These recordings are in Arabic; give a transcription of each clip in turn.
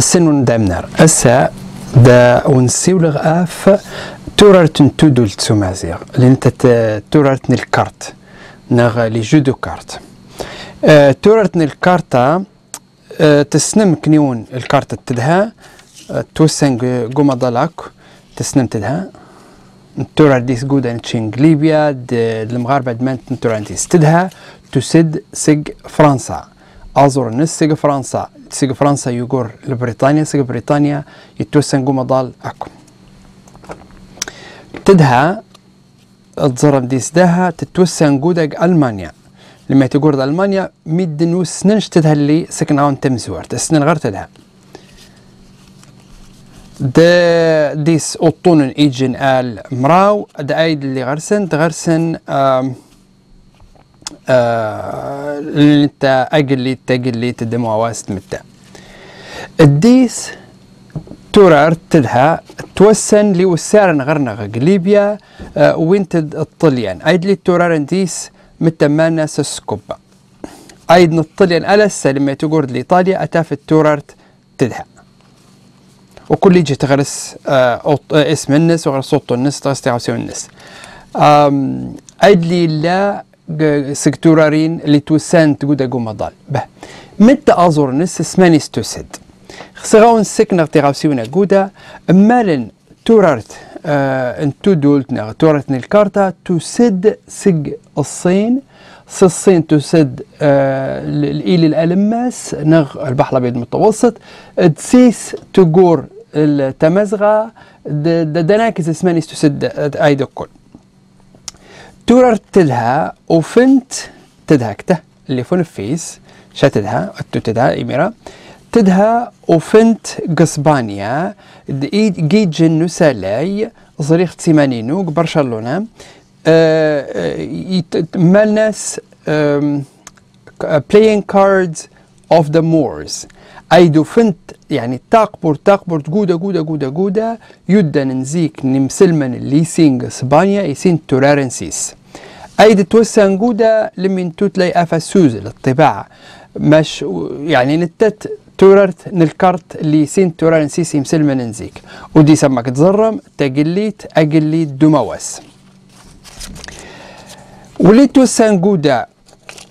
السن دامنر أسا دا ونسيولغ أف تورارتن تودول تسومازيغ لأن تورارتن الكارت ناغ لي جو دو كارت أه تورارتن الكارتا أه تسنم كنيون الكارت تدها أه، توسن قوما ضلاك تسنم تدها تورار ديس قودا تشينغ ليبيا المغاربة دمان تورار ديس تدها تسد سق فرنسا أزور seg فرنسا seg فرنسا yugur لبريطانيا Britanya بريطانيا يتوسن yettwassan gumadal akken تدها تزرم ديسداها تتوسن جودك ألمانيا لما تقول ألمانيا ميد نوس سننش تدها اللي سكن عون تمزور تسنن غير تدها دا ديس أطون ايجن ال مراو دا ايد اللي غرسن تغرسن آه آه، انت اقلي تقلي تدم واسد متى الديس تورار تدها توسن لي وسارن غرنغ قليبيا أه وين الطليان ايد لي تورار ديس متى ما ناس سسكوبا ايد نطليان الا لما تقول لايطاليا اتاف تورارت تدها وكل يجي تغرس آه, آه، اسم الناس وغرس صوت الناس تغرس تعاوسي الناس أيد لي لا sektorarinn litusant guda gumadal. Bah. Metta azurnes smanis tused. Xsrawn sekner tirawsiwna guda تورارت turart آه، انتو دولتنا تورارتنا الكارتا توسد سق الصين سي الصين تسد آه، الإيل الألماس نغ البحر الأبيض المتوسط تسيس تقور التمازغة دناكز اسماني تسد أيدكل آه، توررتلها وفنت تدهكته اللي فون فيس شتدها تدها إميرا تدها وفنت قصبانيا جيت جنو سالاي صريخ تسيمانينو برشلونة أه, آه، مالناس أه playing cards of the Moors اي دفنت يعني تاقبر تاقبر تقودا بور جودا جودا جودا جودا يدا نزيك نمسلمن اللي سينغ اسبانيا يسين تورارنسيس اي توسان جودا لمن توتلي افا سوز للطباعة مش يعني نتت توررت نلكرت اللي سين تورارنسيس يمسلمن نزيك ودي سمك تزرم تقليت اقليت دمواس ولي توسان جودا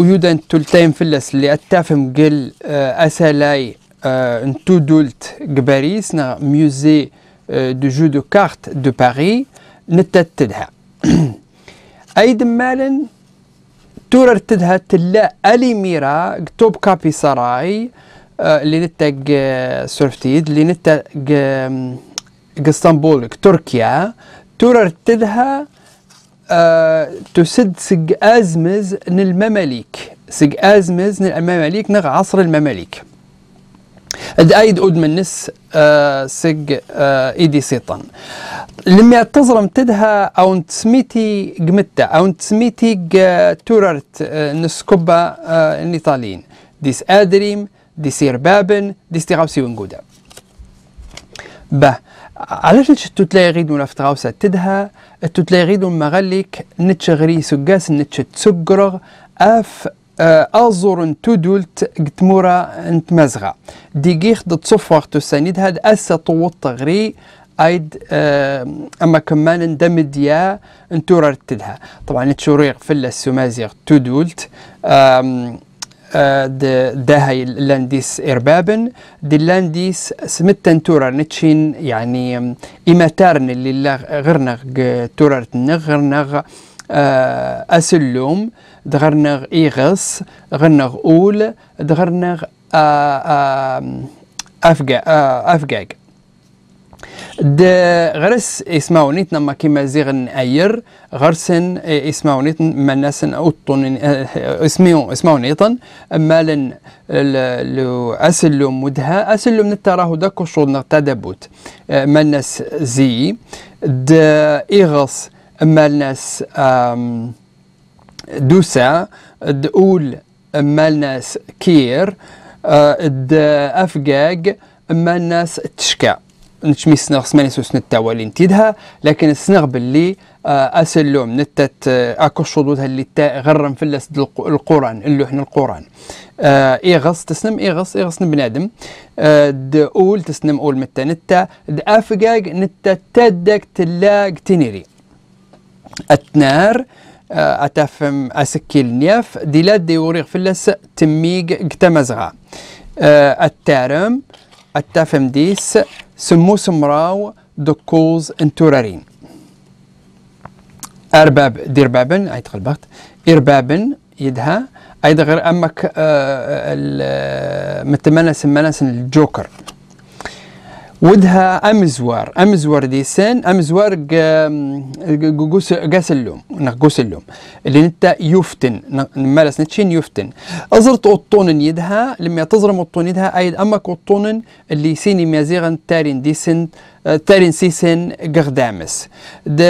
ويودن تلتين فلس اللي أتافم قل آه، أسالاي Euh, un tudult gbaris na musée euh, de jeux de cartes de Paris نتتدها ايد مالن تورر تدها تلا أليميرا توب كابي سراي اللي نتاق سورفتيد اللي نتاق اسطنبول تركيا تورر تدها تسد سق أزمز من المماليك سق أزمز من المماليك نغ عصر المماليك اد ايد أود من نس آه سج آه، إيدي سيطان لما تظلم تدها أو تسميتي قمتا أو تسميتي آه، تورارت آه، نس كوبا النيطاليين ديس آدريم ديسير بابن ديستي غاوسي ونقودا به علاش تتلاقي غيد ولا فتغاوسة تدها غيدو مغاليك نتش غري سقاس نتش تسقرغ اف آه، أزور تدلت قتمورا انت مزغا ديجيخ دت صفر تساند هاد أسا طوط تغري ايد آه، اما كمان ندم ديا انتورا رتلها طبعا تشوريغ فلا السمازيغ آه، د داهي لانديس إربابن دي لانديس سمتا تورا نتشين يعني إما تارن اللي غرنغ تورا نغرنغ آه، اسلوم دغرنغ ايغس غرنغ اول دغرنغ أفقاق آه، آه، افقاق د غرس اسماونيتنا ما كيما زيغن اير غرسن اسماونيتن مناسن اوطن اسميو اسماونيتن مالن لو اسلو مدها اسلم نتراه داكو شغل تدبوت مناس زي د ايغس اما الناس دوسا دقول اما الناس كير د افقاق اما الناس تشكى نتشمي سنغ سماني نتا التوالين نتيدها لكن السنغ باللي اسلوم نتت اكو الشذوذ اللي تا غرم اللس القران اللي احنا القران اي غص تسنم اي غص بنادم د اول تسنم اول متى نتا د افقاق نتا تدك تلاق تنيري اتنار آه، اتفم اسكيل نياف ديلاد وريغ فلس تميق كتمزغا التارم آه، اتفم ديس سمو سمراو دوكوز انتورارين ارباب ديربابن عيد قلبت اربابن يدها ايضا غير امك آه، متمنى سمناس الجوكر ودها امزوار امزوار دي سن امزوار قاسلوم اللوم اللي نتا يفتن مالس نتشين يفتن ازرت اوطونن يدها لما تزرم اوطون يدها اي امك اوطونن اللي سيني مازيغا تارين دي سن تارين سيسن قغدامس دا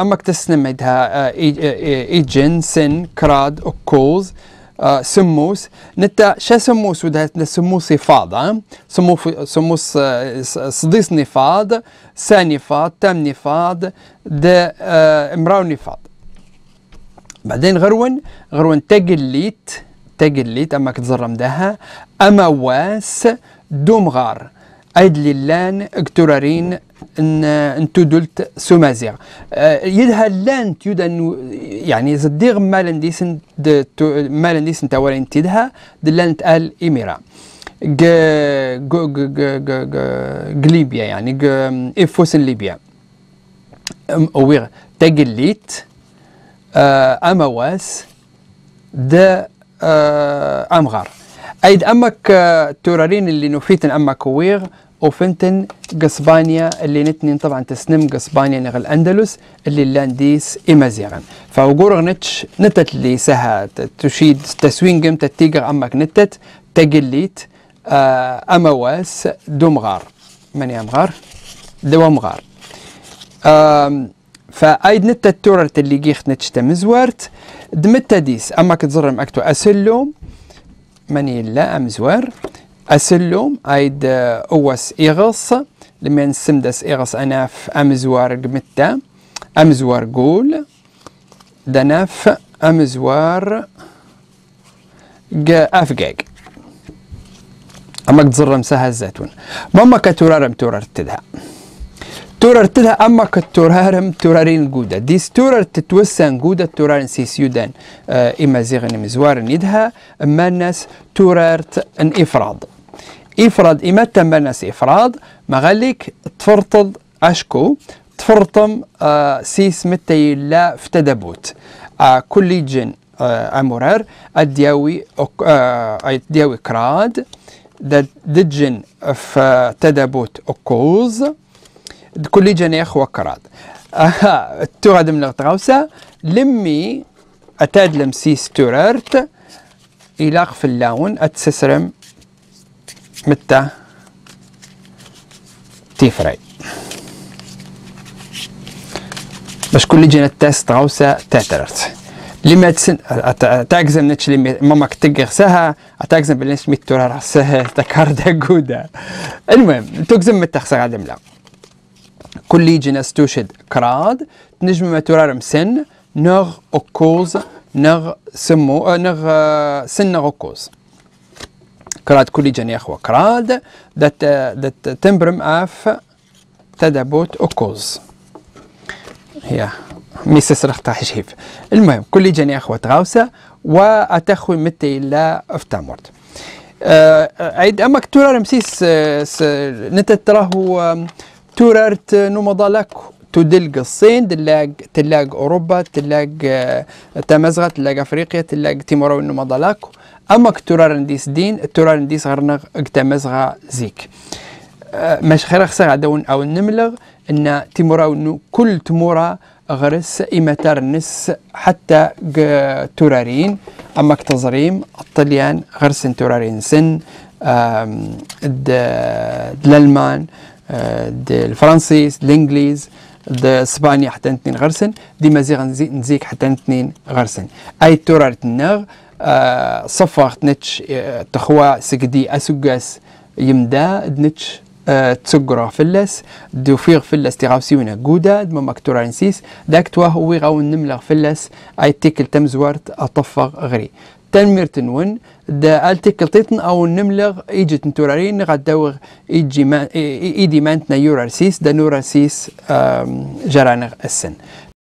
امك تسنم يدها آه، آه، ايجن سن كراد اوكوز آه سموس نتا شا سموس ودها سموس فاض سمو سموس آه، صديس نفاض سا نفاض تام نفاض دا آه، امراو نفاض بعدين غرون غرون تقليت تقليت اما كتزرم دها اما واس دومغار ايد للان اكتورارين ان ان تدلت سومازيغ أه يدها لان تيود يعني زديغ مالنديسن مالنديسن تاورين تيدها دلان تال اميرا غ غ غ غ غ غ ليبيا يعني غ افوس إيه، ليبيا اوير تاجليت أه امواس د آه، امغار ايد امك آه، تورارين اللي نوفيتن امك وير وفنتن قسبانيا اللي نتنين طبعا تسنم قسبانيا نغ الأندلس اللي اللانديس إمازيغن فوقور غنتش نتت اللي سها تشيد تسوين قمت تتيقر أمك نتت تقليت آه أمواس دومغار من أمغار دومغار آم فايد نتا تورت اللي جيخ نتشتا تمزورت دمتا ديس أما كتزرم أكتو أسلو ماني لا أمزور أسلوم أيد آه، أوس iras, لمن سمدس simdas أناف أمزوار قمتا أمزوار قول دناف أمزوار amzwar afgag. أما تزرم سها الزيتون ماما كتورارم تورار تدها تورار تدها أما كتورارم تورارين جودة ديس تورار تتوسن جودة تورارن سي سيودان آه إما زيغن مزوارن يدها أما الناس تورارت ان إفراد إفراد إمتن بنس إفراد غاليك تفرطض أشكو تفرطم آه سيس متي لا فتدبوت آه كل جن آه أمرار أوك آه أدياوي كراد دجن تدبوت أوكوز كل جن إخوة كراد أها تغد من الغطغوسة لمي أتادلم سيس تورارت إلاق في اللون أتسسرم متى تيفري باش كل جينا تيست غوسا تاترت لما تسن اتاكزم نتش لما ماما كتقر سها اتاكزم بلنش تورا راسها تكار داكودا المهم تكزم متخسر عدم لا كل جينا ستوشد كراد تنجم تورار مسن نغ اوكوز نغ سمو آه، نغ آه، سن نغ اوكوز كراد كل جن اخوا كراد دت دت تمبرم اف تدابوت اوكوز هي ميسس رختا حشيف المهم كل جن اخوا تغاوسة واتخوي متي لا افتامورت أه عيد اما كتورا رمسيس آه، نتتراه تورارت نومضالك تدلق الصين تلاق تلاق اوروبا تلاق آه، تمزغه تلاق افريقيا تلاق تيموراوي المضلاك اما كتورار نديس دين تورار نديس غرنا اكتمزغه زيك آه، مش خير خسر عدون او نملغ ان تيموراو كل تمورا غرس إمتار نس حتى تورارين أما كتزريم الطليان غرس تورارين سن الألمان آه، الفرنسيس الإنجليز سبانيا حتى نتنين غرسن ديما زيغ نزيك حتى نتنين غرسن اي تورار تنغ آه صفر تنتش تخوا سكدي اسوغاس يمدا دنتش آه تسقرا فلس دو فيغ فلس تيغاوسيونا قودا دمما نسيس داك تواه ويغاون نملغ فلس اي تيكل تمزورت اطفغ غري تنمير تنون دا تيتن او نملغ ايجت نتورارين غا غدوغ ايجي ما ايدي مانتنا يورارسيس دا نورارسيس جرانغ السن